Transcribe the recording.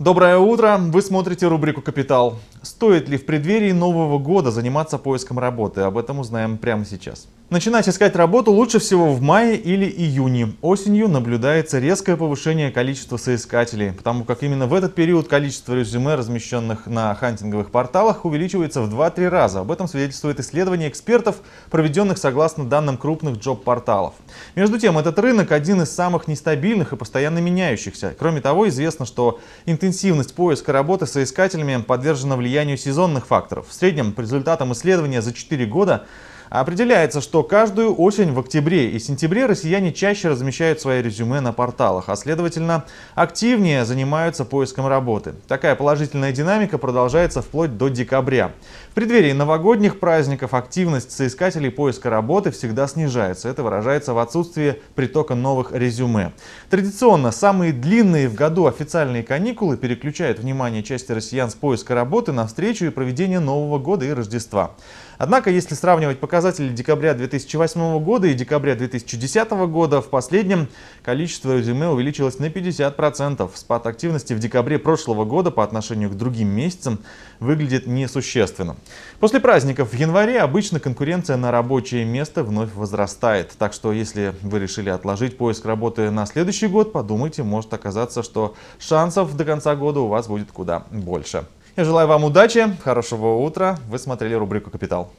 Доброе утро! Вы смотрите рубрику «Капитал». Стоит ли в преддверии Нового года заниматься поиском работы? Об этом узнаем прямо сейчас. Начинать искать работу лучше всего в мае или июне. Осенью наблюдается резкое повышение количества соискателей, потому как именно в этот период количество резюме, размещенных на хантинговых порталах, увеличивается в 2-3 раза. Об этом свидетельствует исследование экспертов, проведенных согласно данным крупных джоб-порталов. Между тем, этот рынок один из самых нестабильных и постоянно меняющихся. Кроме того, известно, что интенсивность поиска работы соискателями подвержена влиянию сезонных факторов. В среднем, по результатам исследования за 4 года, а определяется, что каждую осень в октябре и сентябре россияне чаще размещают свои резюме на порталах, а следовательно активнее занимаются поиском работы. Такая положительная динамика продолжается вплоть до декабря. В преддверии новогодних праздников активность соискателей поиска работы всегда снижается. Это выражается в отсутствии притока новых резюме. Традиционно самые длинные в году официальные каникулы переключают внимание части россиян с поиска работы на встречу и проведение Нового года и Рождества. Однако, если сравнивать показатели, показатели декабря 2008 года и декабря 2010 года в последнем количество резюме увеличилось на 50%. Спад активности в декабре прошлого года по отношению к другим месяцам выглядит несущественным. После праздников в январе обычно конкуренция на рабочее место вновь возрастает. Так что если вы решили отложить поиск работы на следующий год, подумайте, может оказаться, что шансов до конца года у вас будет куда больше. Я желаю вам удачи, хорошего утра. Вы смотрели рубрику «Капитал».